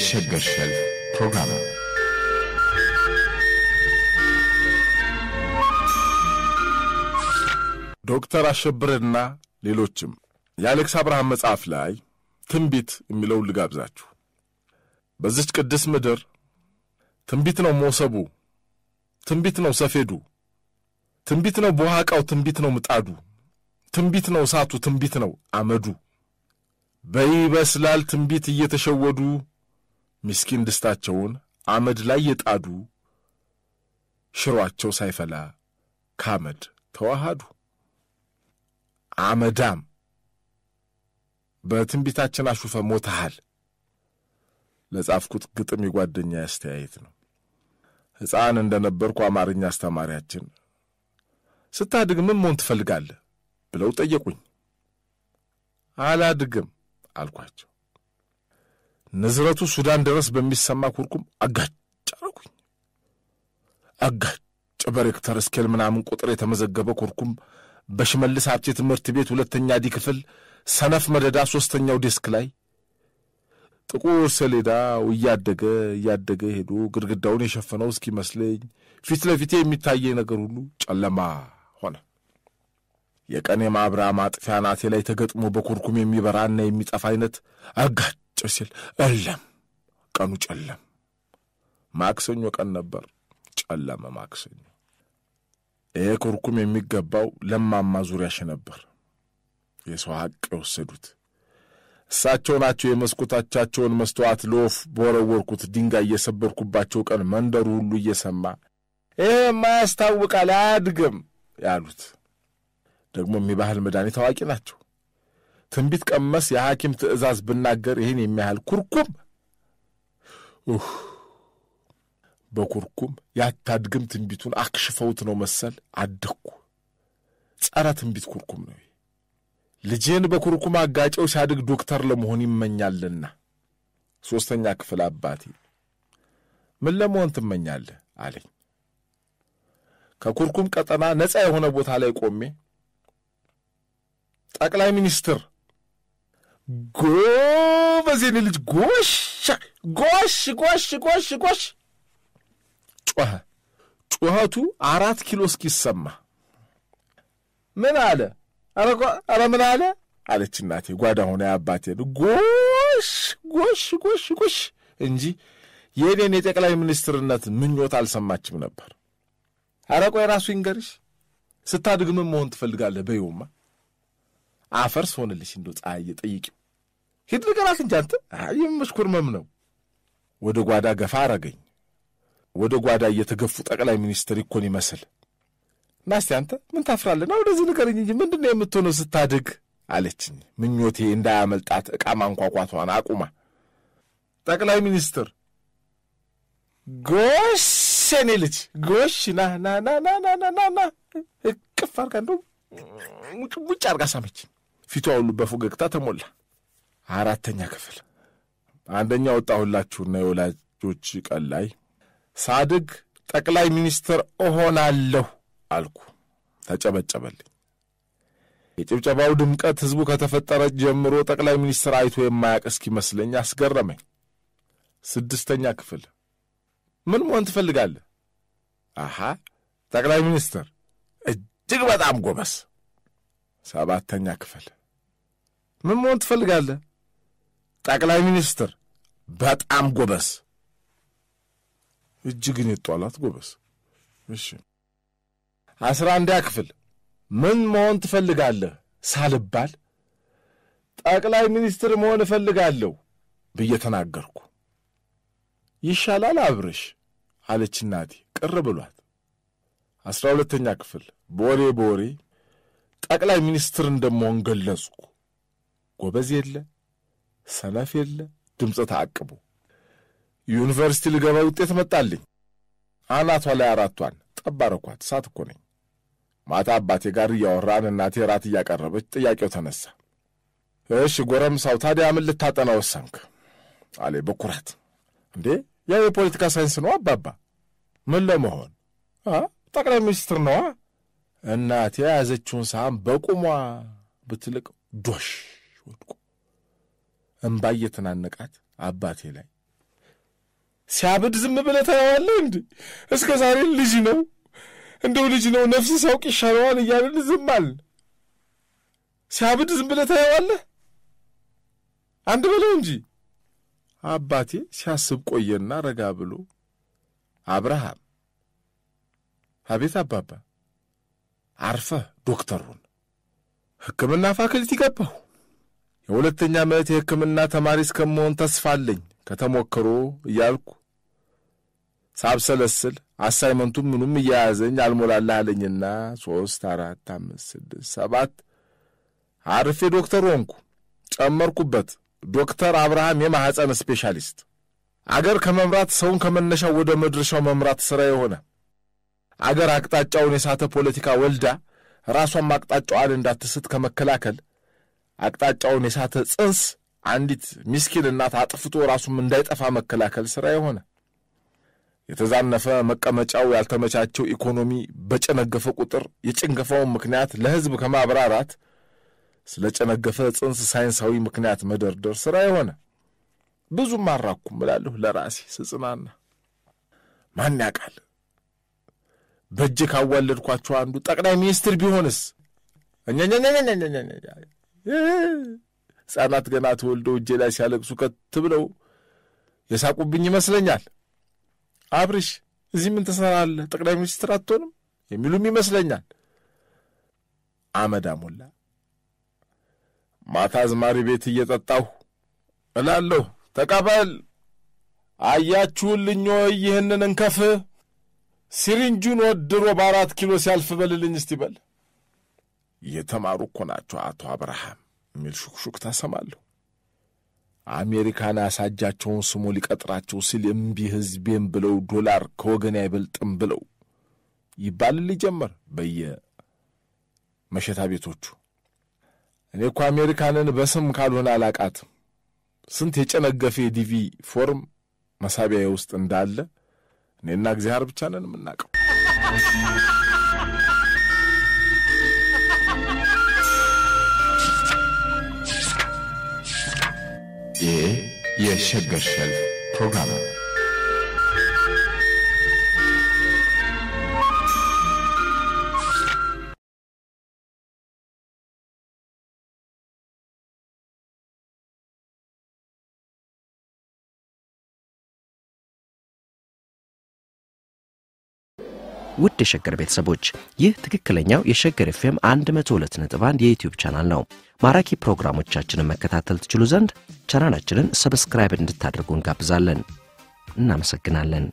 የሸገር ሸልፍ ፕሮግራም ነው። ዶክተር አሸብርና ሌሎችም የአሌክስ አብርሃም መጽሐፍ ላይ ትንቢት የሚለው ልጋብዛችሁ። በዚች ቅድስ ምድር ትንቢት ነው ሞሰቡ፣ ትንቢት ነው ሰፌዱ፣ ትንቢት ነው በውሃቃው፣ ትንቢት ነው ምጣዱ፣ ትንቢት ነው እሳቱ፣ ትንቢት ነው አመዱ። በይበስላል ትንቢት እየተሸወዱ ምስኪን ድስታቸውን አመድ ላይ የጣዱ ሽሯቸው ሳይፈላ ከአመድ ተዋሃዱ። አመዳም በትንቢታችን አሹፈ ሞተሃል ለጻፍኩት ግጥም የጓደኛ አስተያየት ነው። ሕፃን እንደ ነበርኩ አማርኛ አስተማሪያችን ስታድግ ምን መሆን ትፈልጋለህ ብለው ጠየቁኝ። አላድግም አልኳቸው። ንዝረቱ ሱዳን ድረስ በሚሰማ ኩርኩም አጋጭ አረጉኝ። አጋጭ በሬክተር ስኬል ምናምን ቁጥር የተመዘገበ ኩርኩም በሽመልስ ሀብቴ ትምህርት ቤት ሁለተኛ ዲ ክፍል ሰነፍ መደዳ ሦስተኛው ዴስክ ላይ ጥቁር ሰሌዳው እያደገ እያደገ ሄዶ ግድግዳውን የሸፈነው እስኪመስለኝ ፊት ለፊቴ የሚታየኝ ነገር ሁሉ ጨለማ ሆነ። የቀን የማብራ ማጥፊያ ናቴ ላይ ተገጥሞ በኩርኩም የሚበራና የሚጠፋ አይነት አጋጭ ቁጭ ሲል እለም ቀኑ ጨለም። ማክሰኞ ቀን ነበር፣ ጨለመ ማክሰኞ። ይህ ኩርኩም የሚገባው ለማማ ዙሪያሽ ነበር። የሰው ሐቅ የወሰዱት እሳቸው ናቸው። የመስኮታቻቸውን መስተዋት ለወፍ በወረወርኩት ድንጋይ እየሰበርኩባቸው ቀን መንደሩ ሁሉ እየሰማ ይህማ ያስታውቃል አያድግም ያሉት። ደግሞ የሚባህል መድኃኒት አዋቂ ናቸው። ትንቢት ቀመስ የሐኪም ትእዛዝ ብናገር ይህን የሚያህል ኩርኩም በኩርኩም ያታድግም ትንቢቱን አክሽፈውት ነው መሰል አድግኩ። ጸረ ትንቢት ኩርኩም ነው። ልጄን በኩርኩም አጋጨው ሲያድግ ዶክተር ለመሆን ይመኛልና። ሦስተኛ ክፍል አባቴ ምን ለመሆን ትመኛለህ አለኝ። ከኩርኩም ቀጠና ነፃ የሆነ ቦታ ላይ ቆሜ ጠቅላይ ሚኒስትር ጎበዝ የኔ ልጅ ጎሽ ጎሽ ጎሽ ጎሽ ጎሽ ጮኸ። ጩኸቱ አራት ኪሎ እስኪሰማ ምን አለ አረ ምን አለ አለች እናቴ። ጓዳ ሆነ አባቴ ጎሽ ጎሽ ጎሽ ጎሽ እንጂ የእኔን የጠቅላይ ሚኒስትርነት ምኞት አልሰማችም ነበር። አረ ቆይ ራሱ ይንገርሽ። ስታድግ ምን መሆን ትፈልጋለህ? በይውማ አፈርስ ሆንልሽ እንዶ ፀሐዬ ጠይቂው ሂድ ንገራት እንጂ አንተ ይህም ኩርመም ነው። ወደ ጓዳ ገፋ አረገኝ። ወደ ጓዳ እየተገፉ ጠቅላይ ሚኒስትር ይኮን ይመስል ናስቲ፣ አንተ ምን ታፍራለና ወደዚህ ንገረኝ እንጂ ምንድን ነው የምትሆነው ስታድግ አለችኝ። ምኞቴ እንዳያመልጣት ዕቃ ማንኳኳቷን አቁማ ጠቅላይ ሚኒስትር ጎሽ የኔ ልጅ ጎሽ ና ና ና ና ና ና ና ና እቅፍ አርጋ ሙጭ ሙጭ አርጋ ሳመችኝ። ፊቷ ሁሉ በፈገግታ ተሞላ። አራተኛ ክፍል አንደኛ ወጣሁላችሁና የወላጆች ቀን ላይ ሳድግ ጠቅላይ ሚኒስትር እሆናለሁ አልኩ። ተጨበጨበልኝ። የጭብጨባው ድምቀት ሕዝቡ ከተፈጠረ ጀምሮ ጠቅላይ ሚኒስትር አይቶ የማያውቅ እስኪመስለኝ አስገረመኝ። ስድስተኛ ክፍል ምን መሆን ትፈልጋለህ? አሀ ጠቅላይ ሚኒስትር፣ እጅግ በጣም ጎበስ። ሰባተኛ ክፍል ምን መሆን ትፈልጋለህ? ጠቅላይ ሚኒስትር በጣም ጎበዝ፣ እጅግን የጧላት ጎበዝ። እሺ አስራ አንዳ ክፍል ምን መሆን ትፈልጋለህ ሳልባል ጠቅላይ ሚኒስትር መሆን እፈልጋለሁ ብዬ ተናገርኩ። ይሻላል አብርሽ አለች እናቴ ቅር ብሏት። አስራ ሁለተኛ ክፍል በወሬ በወሬ ጠቅላይ ሚኒስትር እንደመሆን ገለጽኩ። ጎበዝ የለ ሰነፍ የለ ድምፅ ተአቅቦ ዩኒቨርሲቲ ልገባ ውጤት መጣልኝ። አናቷ ላይ አራቷን ጠባረኳት። እሳት እኮ ነኝ። ማታ አባቴ ጋር እያወራን እናቴ ራት እያቀረበች ጥያቄው ተነሳ። እሺ ጎረምሳው ታዲያ ምን ልታጠና ወሰንክ? አሌ በኩራት እንዴ ያ የፖለቲካ ሳይንስ ነው አባባ። ምን ለመሆን ጠቅላይ ሚኒስትር ነዋ። እናቴ የያዘችውን ሳህን በቁሟ ብትልቅ ዶሽ ወድቆ እምባ እየተናነቃት አባቴ ላይ ሲያብድ ዝም ብለህ ታየዋለህ እንዴ? እስከ ዛሬ ልጅ ነው እንደው ልጅ ነው ነፍስ ሳውቅ ይሻለዋል እያልን ዝም አልን። ሲያብድ ዝም ብለህ ታየዋለህ አንድ በለው እንጂ። አባቴ ሲያስብ ቆየና ረጋ ብሎ አብርሃም፣ አቤት አባባ፣ አርፈህ ዶክተሩን ሕክምና ፋክልቲ ገባሁ የሁለተኛ ዓመት የሕክምና ተማሪ እስከመሆን ተስፋ አለኝ ከተሞክሮ እያልኩ ሳብሰለስል አሳይመንቱ ምኑም እያያዘኝ አልሞላላ አለኝና ሦስት አራት አምስት ስድስት ሰባት አርፌ ዶክተር ሆንኩ። ጨመርኩበት ዶክተር አብርሃም የማሕፀን ስፔሻሊስት። አገር ከመምራት ሰውን ከመነሻው ወደ መድረሻው መምራት ሥራ የሆነ አገር አቅጣጫውን የሳተ ፖለቲካ ወልዳ ራሷም አቅጣጫዋን እንዳትስት ከመከላከል አቅጣጫውን የሳተ ጽንስ አንዲት ሚስኪን እናት አጥፍቶ ራሱም እንዳይጠፋ መከላከል ሥራ የሆነ የተዛነፈ መቀመጫው ያልተመቻቸው ኢኮኖሚ በጨነገፈ ቁጥር የጭንገፋውን ምክንያት ለሕዝብ ከማብራራት ስለ ጨነገፈ ጽንስ ሳይንሳዊ ምክንያት መደርደር ሥራ የሆነ ብዙም አራኩም እላለሁ ለራሴ ስጽናና። ማን ያውቃል በእጅ ካዋለድኳቸው አንዱ ጠቅላይ ሚኒስትር ቢሆንስ? ሕፃናት ገና ተወልዶ እጄ ላይ ሲያለቅሱ ከት ብለው የሳቁብኝ ይመስለኛል። አብርሽ እዚህ ምን ትሰራለህ? ጠቅላይ ሚኒስትር አትሆንም የሚሉም ይመስለኛል። አመዳ ሞላ ማታ አዝማሪ ቤት እየጠጣሁ እላለሁ፣ ተቀበል አያችሁልኝ ወይ ይህንን እንከፍ ሲሪንጁን ወድሮ በአራት ኪሎ ሲያልፍ በልልኝ እስቲ በል የተማሩ እኮ ናቸው አቶ አብርሃም የሚል ሹክሹክታ ሰማለሁ። አሜሪካን አሳጃቸውን ስሞ ሊቀጥራቸው ሲል እምቢ ሕዝቤን ብለው ዶላር ከወገን አይበልጥም ብለው ይባልል ጀመር መሸታ ቤቶቹ። እኔ እኮ አሜሪካንን በስም ካልሆነ አላቃትም። ስንት የጨነገፈ የዲቪ ፎርም መሳቢያ ውስጥ እንዳለ እኔና እግዚአብሔር ብቻ ነን የምናውቀው። ये यह shelf programme ውድ የሸገር ቤተሰቦች ይህ ትክክለኛው የሸገር ኤፍኤም ኤም 102.1 የዩትዩብ ቻናል ነው። ማራኪ ፕሮግራሞቻችንን መከታተል ትችሉ ዘንድ ቻናላችንን ሰብስክራይብ እንድታደርጉ እንጋብዛለን። እናመሰግናለን።